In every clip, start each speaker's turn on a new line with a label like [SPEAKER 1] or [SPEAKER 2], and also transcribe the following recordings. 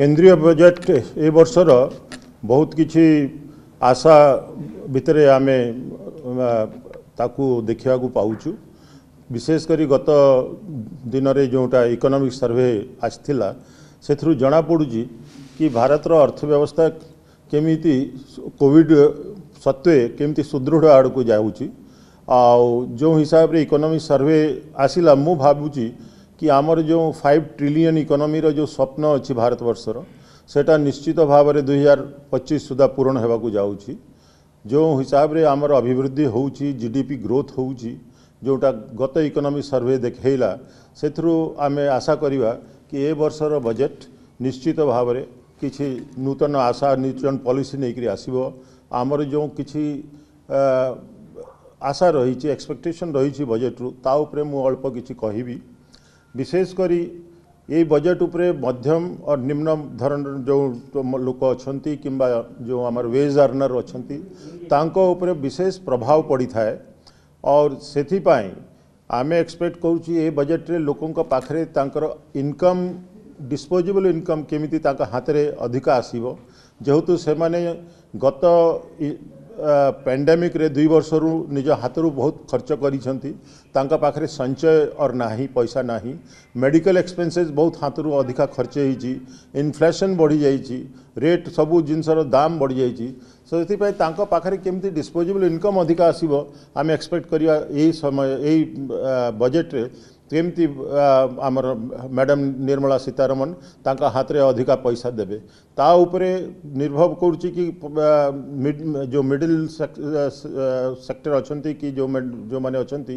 [SPEAKER 1] কেন্দ্রীয় বজেট এ বর্ষর বহুত কিছু আশা ভিতরে আমি তাকু দেখা পাচ্ছু বিশেষ করে গত দিনরে যেটা ইকোনমিক সর্ভে আসছিলা সেথু জনাপড়ুছি কি ভারতর অর্থব্যবস্থা কেমিতি কোভিড সত্ত্বে কেমিতি সুদৃঢ় আড়ক যাচ্ছি আও যে হিসাবে ইকোনমিক সর্ভে আসিলা মু ভাবুছি କି ଆମର ଯେଉଁ ଫାଇଭ୍ ଟ୍ରିଲିଅନ୍ ଇକୋନୋମିର ଯେଉଁ ସ୍ୱପ୍ନ ଅଛି ଭାରତବର୍ଷର ସେଇଟା ନିଶ୍ଚିତ ଭାବରେ ଦୁଇହଜାର ପଚିଶ ସୁଦ୍ଧା ପୂରଣ ହେବାକୁ ଯାଉଛି ଯେଉଁ ହିସାବରେ ଆମର ଅଭିବୃଦ୍ଧି ହେଉଛି ଜି ଡି ପି ଗ୍ରୋଥ୍ ହେଉଛି ଯେଉଁଟା ଗତ ଇକୋନୋମି ସର୍ଭେ ଦେଖେଇଲା ସେଥିରୁ ଆମେ ଆଶା କରିବା କି ଏ ବର୍ଷର ବଜେଟ୍ ନିଶ୍ଚିତ ଭାବରେ କିଛି ନୂତନ ଆଶା ନୂତନ ପଲିସି ନେଇକରି ଆସିବ ଆମର ଯେଉଁ କିଛି ଆଶା ରହିଛି ଏକ୍ସପେକ୍ଟେସନ୍ ରହିଛି ବଜେଟ୍ରୁ ତା ଉପରେ ମୁଁ ଅଳ୍ପ କିଛି କହିବି विशेष करी এই বজেট উপরে মধ্যম অর নিম্ন ধরনের যে লোক অনেক কিংবা যে আমার ওয়েজ আর্নর অনেক তাঁক উপরে বিশেষ প্রভাব পড়ি থাকে অর সেপাই আমি এক্সপেক্ট করছি এই বজেট্রে লোক পাখে তাঁর ইনকম ডিসপোজেবল ইনকম কেমি তাঁর হাতের অধিক আসব যেহেতু সে গত ପ୍ୟାଣ୍ଡେମିକ୍ରେ ଦୁଇ ବର୍ଷରୁ ନିଜ ହାତରୁ ବହୁତ ଖର୍ଚ୍ଚ କରିଛନ୍ତି ତାଙ୍କ ପାଖରେ ସଞ୍ଚୟ ଅର୍ ନାହିଁ ପଇସା ନାହିଁ ମେଡ଼ିକାଲ ଏକ୍ସପେନ୍ସେସ୍ ବହୁତ ହାତରୁ ଅଧିକା ଖର୍ଚ୍ଚ ହେଇଛି ଇନଫ୍ଲେସନ୍ ବଢ଼ିଯାଇଛି ରେଟ୍ ସବୁ ଜିନିଷର ଦାମ ବଢ଼ିଯାଇଛି ସେଥିପାଇଁ ତାଙ୍କ ପାଖରେ କେମିତି ଡିସ୍ପୋଜେବଲ୍ ଇନକମ୍ ଅଧିକା ଆସିବ ଆମେ ଏକ୍ସପେକ୍ଟ କରିବା ଏହି ସମୟ ଏହି ବଜେଟ୍ରେ କେମିତି ଆମର ମ୍ୟାଡ଼ାମ୍ ନିର୍ମଳା ସୀତାରମଣ ତାଙ୍କ ହାତରେ ଅଧିକା ପଇସା ଦେବେ ତା ଉପରେ ନିର୍ଭର କରୁଛି କି ଯେଉଁ ମିଡ଼ିଲ୍ ସେକ୍ଟର ଅଛନ୍ତି କି ଯେଉଁ ଯେଉଁମାନେ ଅଛନ୍ତି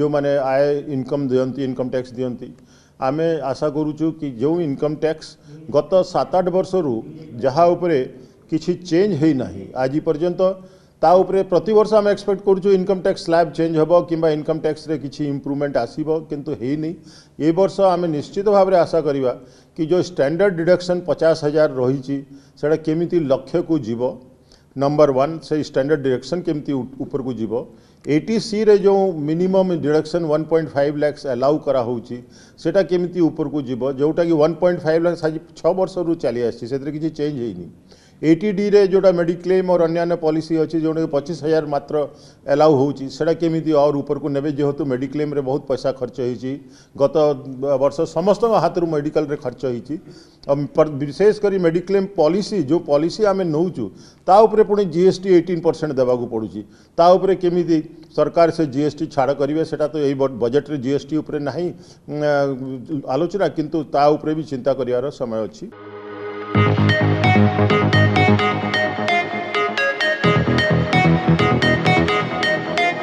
[SPEAKER 1] ଯେଉଁମାନେ ଆୟ ଇନକମ୍ ଦିଅନ୍ତି ଇନକମ୍ ଟ୍ୟାକ୍ସ ଦିଅନ୍ତି ଆମେ ଆଶା କରୁଛୁ କି ଯେଉଁ ଇନକମ୍ ଟ୍ୟାକ୍ସ ଗତ ସାତ ଆଠ ବର୍ଷରୁ ଯାହା ଉପରେ କିଛି ଚେଞ୍ଜ ହୋଇନାହିଁ ଆଜି ପର୍ଯ୍ୟନ୍ତ ता उपरे वर्ष आम एक्सपेक्ट करूँ इनकम टैक्स स्लाब चेंज हम कि इनकम टैक्स रे किसी इम्प्रुवमेंट आसो कितु वर्ष आम निश्चित भाव आशा करवा कि जो स्टैंडर्ड डिडक्शन पचास हजार रही केमी लक्ष्य को जीव नंबर वन से स्टैंडर्ड डिडक्शन केमती ऊपर को जीव एटीसी रे जो मिनिमम डिडक्शन 1.5 लाख अलाउ कराऊँगी सेटा केमी ऊपर को जीव जोटा कि 1.5 लाख आज छः वर्ष रू चली आसी से किसी चेंज होनी ଏଟିଡିରେ ଯେଉଁଟା ମେଡିକ୍ଲେମ୍ ଓ ଅନ୍ୟାନ୍ୟ ପଲିସି ଅଛି ଯେଉଁଟାକି ପଚିଶ ହଜାର ମାତ୍ର ଆଲାଉ ହେଉଛି ସେଇଟା କେମିତି ଅର୍ ଉପରକୁ ନେବେ ଯେହେତୁ ମେଡିକ୍ଲେମ୍ରେ ବହୁତ ପଇସା ଖର୍ଚ୍ଚ ହୋଇଛି ଗତ ବର୍ଷ ସମସ୍ତଙ୍କ ହାତରୁ ମେଡିକାଲରେ ଖର୍ଚ୍ଚ ହୋଇଛି ବିଶେଷ କରି ମେଡିକ୍ଲେମ୍ ପଲିସି ଯେଉଁ ପଲିସି ଆମେ ନେଉଛୁ ତା ଉପରେ ପୁଣି G S T eighteen percent ଦେବାକୁ ପଡ଼ୁଛି ତା ଉପରେ କେମିତି ସରକାର ସେ ଜି ଏସ୍ ଟି ଛାଡ଼ କରିବେ ସେଇଟା ତ ଏଇ ବଜେଟ୍ରେ ଜି ଏସ୍ ଟି ଉପରେ ନାହିଁ ଆଲୋଚନା କିନ୍ତୁ ତା ଉପରେ ବି ଚିନ୍ତା କରିବାର ସମୟ ଅଛି